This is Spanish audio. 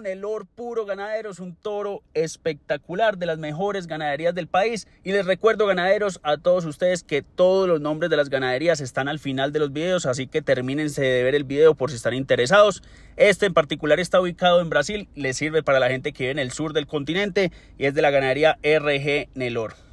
Nelor Puro Ganaderos, un toro espectacular de las mejores ganaderías del país. Y les recuerdo, ganaderos, a todos ustedes que todos los nombres de las ganaderías están al final de los videos, así que termínense de ver el video por si están interesados. Este en particular está ubicado en Brasil, le sirve para la gente que vive en el sur del continente y es de la ganadería RG Nelor.